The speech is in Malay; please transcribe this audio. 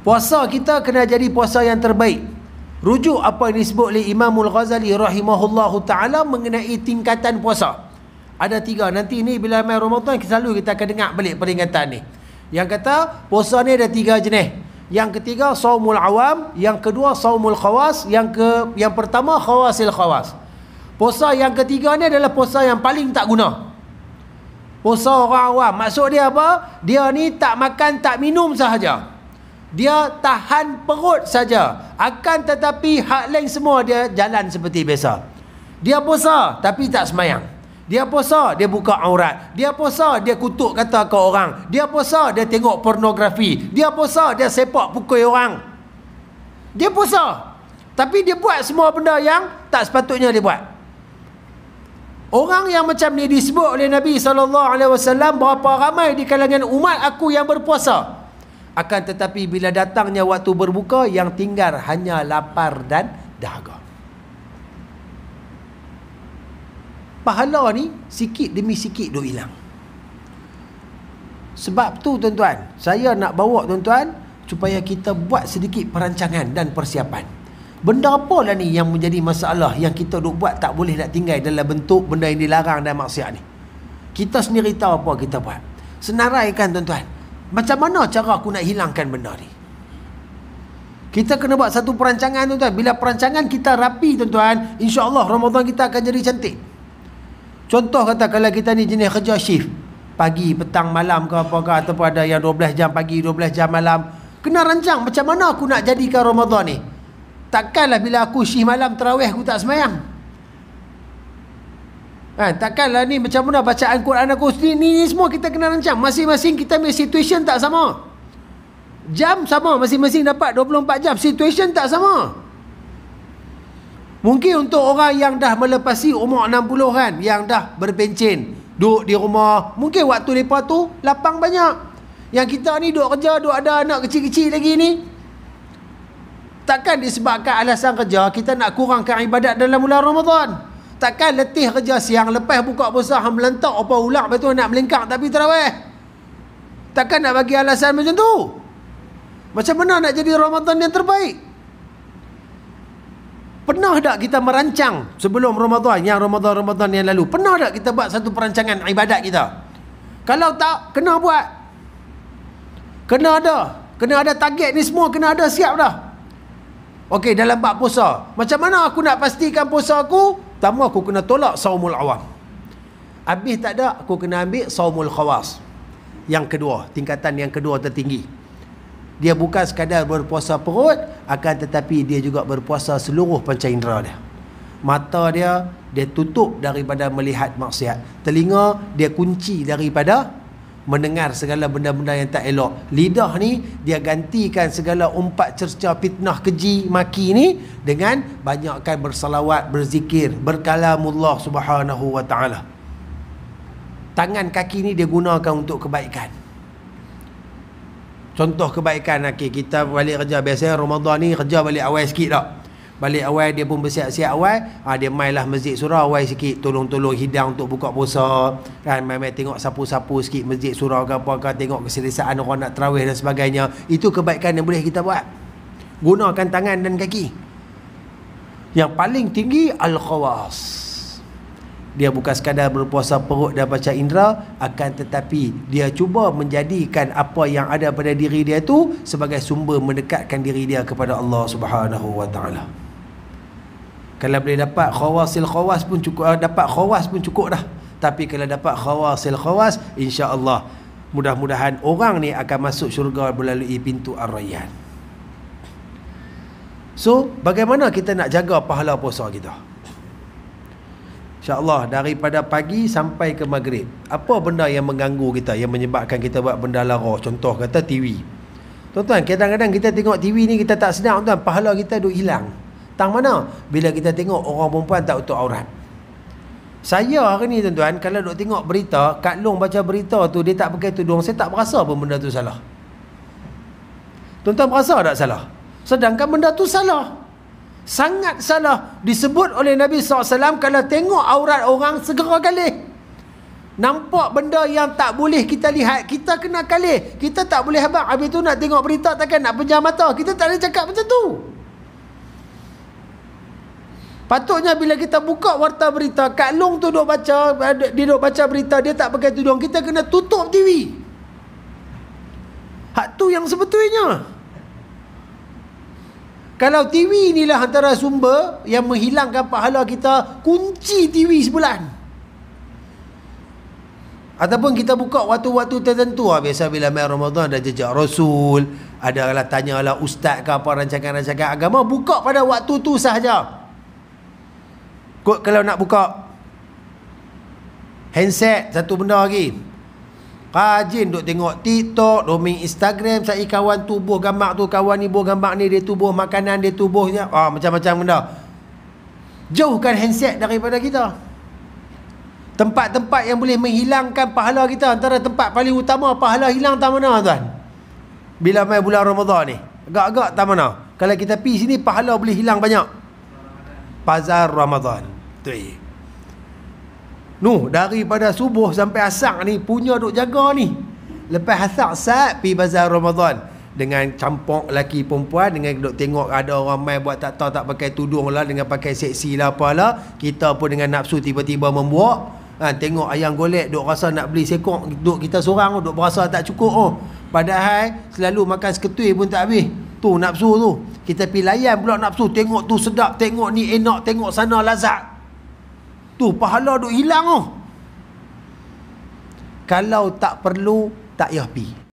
Puasa kita kena jadi puasa yang terbaik. Rujuk apa yang disebut oleh Imamul Ghazali rahimahullahu taala mengenai tingkatan puasa. Ada tiga. Nanti ni bila mai Ramadan kita selalu kita akan dengar balik peringatan ni. Yang kata puasa ni ada tiga jenis. Yang ketiga saumul awam, yang kedua saumul khawas, yang ke yang pertama khawasil khawas. Puasa yang ketiga ni adalah puasa yang paling tak guna. Puasa orang awam. Maksud dia apa? Dia ni tak makan, tak minum sahaja dia tahan perut saja akan tetapi hak lain semua dia jalan seperti biasa dia puasa tapi tak semayang dia puasa dia buka aurat dia puasa dia kutuk kata ke orang dia puasa dia tengok pornografi dia puasa dia sepak pukul orang dia puasa tapi dia buat semua benda yang tak sepatutnya dia buat Orang yang macam ni disebut oleh Nabi SAW Berapa ramai di kalangan umat aku yang berpuasa akan tetapi bila datangnya waktu berbuka Yang tinggal hanya lapar dan dahaga Pahala ni sikit demi sikit duk hilang Sebab tu tuan-tuan Saya nak bawa tuan-tuan Supaya kita buat sedikit perancangan dan persiapan Benda apa lah ni yang menjadi masalah Yang kita duk buat tak boleh nak tinggal Dalam bentuk benda yang dilarang dan maksiat ni Kita sendiri tahu apa kita buat Senaraikan tuan-tuan macam mana cara aku nak hilangkan benda ni? Kita kena buat satu perancangan tu tuan Bila perancangan kita rapi tuan-tuan, insya-Allah Ramadan kita akan jadi cantik. Contoh kata kalau kita ni jenis kerja shift pagi, petang, malam ke apa ke ataupun ada yang 12 jam pagi, 12 jam malam, kena rancang macam mana aku nak jadikan Ramadan ni. Takkanlah bila aku shift malam tarawih aku tak semayang. Ha, takkanlah ni macam mana bacaan Quran aku sendiri. Ni, ni semua kita kena rancang. Masing-masing kita ambil situation tak sama. Jam sama. Masing-masing dapat 24 jam. Situation tak sama. Mungkin untuk orang yang dah melepasi umur 60 kan. Yang dah berpencin. Duduk di rumah. Mungkin waktu mereka tu lapang banyak. Yang kita ni duduk kerja, duduk ada anak kecil-kecil lagi ni. Takkan disebabkan alasan kerja kita nak kurangkan ibadat dalam bulan Ramadan takkan letih kerja siang lepas buka puasa hang melentak apa ulak betul nak melingkar tapi tarawih. Takkan nak bagi alasan macam tu. Macam mana nak jadi Ramadan yang terbaik? Pernah tak kita merancang sebelum Ramadan yang Ramadan-Ramadan yang lalu? Pernah tak kita buat satu perancangan ibadat kita? Kalau tak, kena buat. Kena ada. Kena ada target ni semua kena ada siap dah. Okey, dalam bab puasa. Macam mana aku nak pastikan puasa aku Pertama aku kena tolak saumul awam. Habis tak ada aku kena ambil saumul khawas. Yang kedua, tingkatan yang kedua tertinggi. Dia bukan sekadar berpuasa perut akan tetapi dia juga berpuasa seluruh panca indera dia. Mata dia dia tutup daripada melihat maksiat. Telinga dia kunci daripada mendengar segala benda-benda yang tak elok. Lidah ni dia gantikan segala umpat cerca fitnah keji maki ni dengan banyakkan bersalawat, berzikir, berkalamullah subhanahu wa taala. Tangan kaki ni dia gunakan untuk kebaikan. Contoh kebaikan okay, kita balik kerja biasa Ramadan ni kerja balik awal sikit tak balik awal dia pun bersiap-siap awal ha, dia mainlah masjid surau awal sikit tolong-tolong hidang untuk buka puasa kan main-main tengok sapu-sapu sikit masjid surau ke apa ke tengok keselesaan orang nak terawih dan sebagainya itu kebaikan yang boleh kita buat gunakan tangan dan kaki yang paling tinggi Al-Khawas dia bukan sekadar berpuasa perut dan baca indera akan tetapi dia cuba menjadikan apa yang ada pada diri dia tu sebagai sumber mendekatkan diri dia kepada Allah Subhanahu wa kalau boleh dapat khawasil khawas pun cukup eh, dapat khawas pun cukup dah tapi kalau dapat khawasil khawas Allah mudah-mudahan orang ni akan masuk syurga melalui pintu ar-rayyan so bagaimana kita nak jaga pahala puasa kita InsyaAllah daripada pagi sampai ke maghrib Apa benda yang mengganggu kita Yang menyebabkan kita buat benda lara Contoh kata TV Tuan-tuan kadang-kadang kita tengok TV ni Kita tak senang tuan Pahala kita duk hilang Tang mana bila kita tengok orang perempuan tak tutup aurat. Saya hari ni tuan-tuan kalau duk tengok berita, Kak Long baca berita tu dia tak pakai tudung, saya tak berasa pun benda tu salah. Tuan-tuan berasa tak salah? Sedangkan benda tu salah. Sangat salah disebut oleh Nabi SAW kalau tengok aurat orang segera kali. Nampak benda yang tak boleh kita lihat, kita kena kalih. Kita tak boleh habang habis tu nak tengok berita takkan nak pejam mata. Kita tak boleh cakap macam tu. Patutnya bila kita buka warta berita, Kak Long tu duk baca, dia duk baca berita, dia tak pakai tudung. Kita kena tutup TV. Hak tu yang sebetulnya. Kalau TV inilah antara sumber yang menghilangkan pahala kita, kunci TV sebulan. Ataupun kita buka waktu-waktu tertentu lah. Biasa bila main Ramadan ada jejak Rasul. ada Adalah tanyalah ustaz ke apa rancangan-rancangan agama. Buka pada waktu tu sahaja. Kot kalau nak buka Handset Satu benda lagi Rajin duk tengok TikTok Domain Instagram Saya kawan tubuh gambar tu Kawan ni buah gambar ni Dia tubuh makanan Dia tubuhnya ah, Macam-macam benda Jauhkan handset daripada kita Tempat-tempat yang boleh menghilangkan pahala kita Antara tempat paling utama Pahala hilang tak mana tuan Bila main bulan Ramadan ni Agak-agak tak mana Kalau kita pergi sini Pahala boleh hilang banyak pazar Ramadan. Tu. Nuh daripada subuh sampai asar ni punya duk jaga ni. Lepas asar sat pi bazar Ramadan dengan campur laki perempuan dengan duk tengok ada orang mai buat tak tahu tak pakai tudung lah dengan pakai seksi lah apalah kita pun dengan nafsu tiba-tiba membuak ha, tengok ayam golek duk rasa nak beli sekok duk kita seorang duk berasa tak cukup oh padahal selalu makan seketul pun tak habis tu nafsu tu kita pergi layan pula nafsu Tengok tu sedap Tengok ni enak Tengok sana lazat Tu pahala duk hilang oh. Kalau tak perlu Tak payah pergi